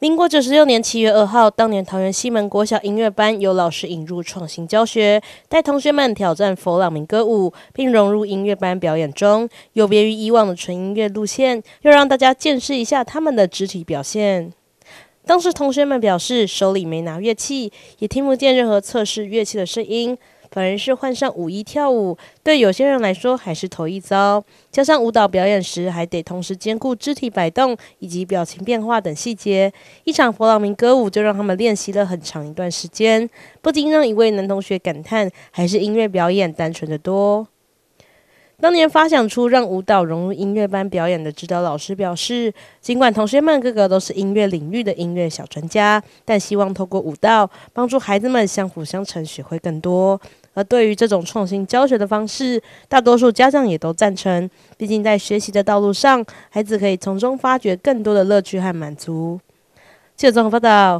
民国九十六年七月二号，当年桃园西门国小音乐班由老师引入创新教学，带同学们挑战佛朗明歌舞，并融入音乐班表演中，有别于以往的纯音乐路线，要让大家见识一下他们的肢体表现。当时同学们表示，手里没拿乐器，也听不见任何测试乐器的声音。反而是换上舞衣跳舞，对有些人来说还是头一遭。加上舞蹈表演时，还得同时兼顾肢体摆动以及表情变化等细节，一场弗朗明歌舞就让他们练习了很长一段时间，不禁让一位男同学感叹：“还是音乐表演单纯的多。”当年发想出让舞蹈融入音乐班表演的指导老师表示，尽管同学们个个都是音乐领域的音乐小专家，但希望透过舞蹈帮助孩子们相辅相成，学会更多。而对于这种创新教学的方式，大多数家长也都赞成。毕竟在学习的道路上，孩子可以从中发掘更多的乐趣和满足。记者曾报道。